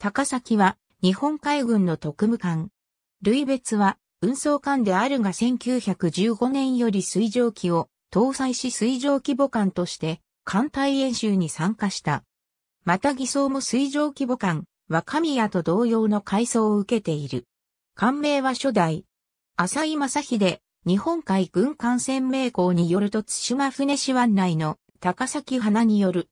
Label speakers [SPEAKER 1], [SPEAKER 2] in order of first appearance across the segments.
[SPEAKER 1] 高崎は日本海軍の特務艦。類別は運送艦であるが1915年より水蒸気を搭載し水蒸規模艦として艦隊演習に参加した。また偽装も水蒸規模艦、若宮と同様の改装を受けている。艦名は初代。浅井正秀、日本海軍艦船名工によると津島船市湾内の高崎花による。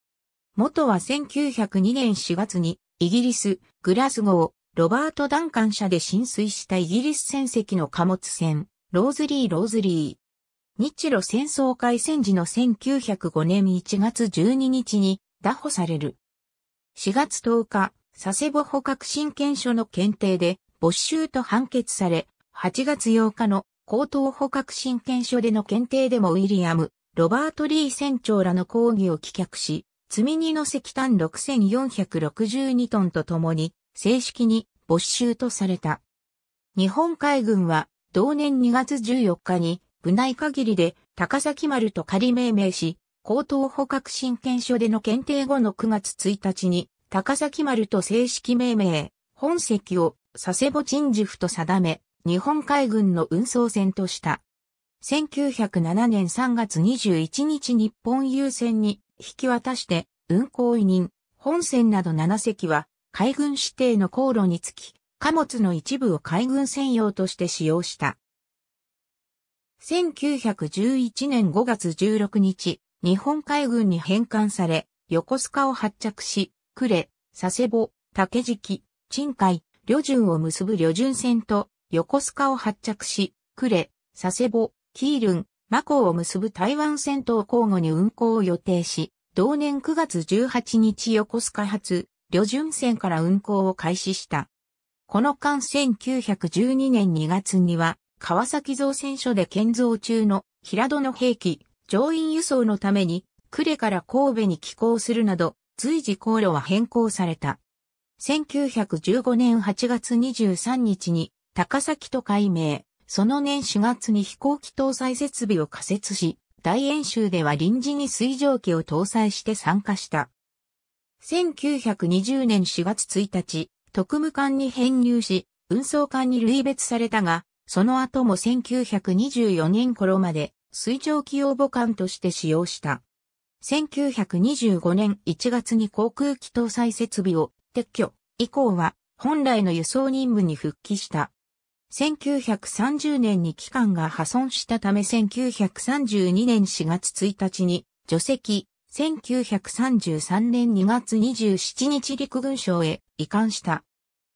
[SPEAKER 1] 元は1902年4月にイギリス、グラスゴー、ロバート・ダンカン社で浸水したイギリス船籍の貨物船、ローズリー・ローズリー。日露戦争開戦時の1905年1月12日に拿捕される。4月10日、佐世保捕獲新権所の検定で没収と判決され、8月8日の高等捕獲新権所での検定でもウィリアム、ロバート・リー船長らの抗議を棄却し、積み荷の石炭6462トンとともに、正式に没収とされた。日本海軍は、同年2月14日に、部内限りで、高崎丸と仮命名し、高等捕獲新検所での検定後の9月1日に、高崎丸と正式命名、本籍を佐世保鎮守府と定め、日本海軍の運送船とした。1907年3月21日日本郵船に引き渡して運行委任、本線など7隻は海軍指定の航路につき、貨物の一部を海軍専用として使用した。1911年5月16日、日本海軍に返還され、横須賀を発着し、呉、佐世保、竹敷、鎮海、旅順を結ぶ旅順船と、横須賀を発着し、呉、佐世保、キールン、マコを結ぶ台湾戦闘交互に運行を予定し、同年9月18日横須賀発、旅順線から運行を開始した。この間1912年2月には、川崎造船所で建造中の平戸の兵器、乗員輸送のために、呉から神戸に寄港するなど、随時航路は変更された。1915年8月23日に、高崎と改名。その年4月に飛行機搭載設備を仮設し、大演習では臨時に水蒸気を搭載して参加した。1920年4月1日、特務艦に編入し、運送艦に類別されたが、その後も1924年頃まで水蒸気用母艦として使用した。1925年1月に航空機搭載設備を撤去、以降は本来の輸送任務に復帰した。1930年に機関が破損したため1932年4月1日に除籍、1933年2月27日陸軍省へ移管した。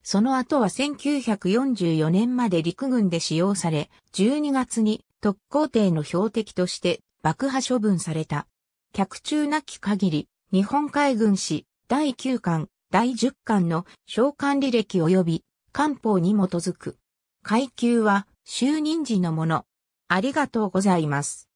[SPEAKER 1] その後は1944年まで陸軍で使用され、12月に特攻艇の標的として爆破処分された。客中なき限り、日本海軍史第9巻、第10巻の召喚履歴及び官報に基づく。階級は就任時のもの。ありがとうございます。